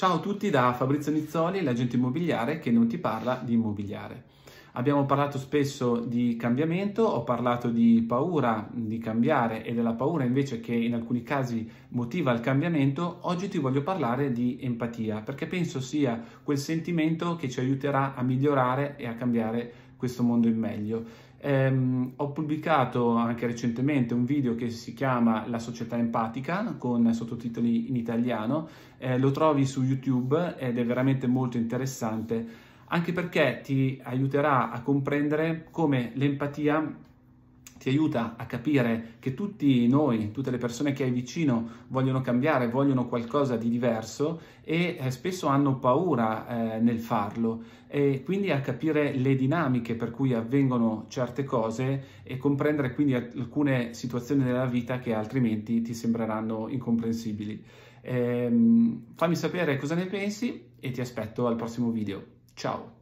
Ciao a tutti da Fabrizio Nizzoli, l'agente immobiliare che non ti parla di immobiliare. Abbiamo parlato spesso di cambiamento, ho parlato di paura di cambiare e della paura invece che in alcuni casi motiva il cambiamento. Oggi ti voglio parlare di empatia perché penso sia quel sentimento che ci aiuterà a migliorare e a cambiare questo mondo in meglio. Ehm, ho pubblicato anche recentemente un video che si chiama La società empatica con sottotitoli in italiano, eh, lo trovi su YouTube ed è veramente molto interessante anche perché ti aiuterà a comprendere come l'empatia ti aiuta a capire che tutti noi, tutte le persone che hai vicino vogliono cambiare, vogliono qualcosa di diverso e eh, spesso hanno paura eh, nel farlo e quindi a capire le dinamiche per cui avvengono certe cose e comprendere quindi alcune situazioni della vita che altrimenti ti sembreranno incomprensibili. Ehm, fammi sapere cosa ne pensi e ti aspetto al prossimo video. Ciao!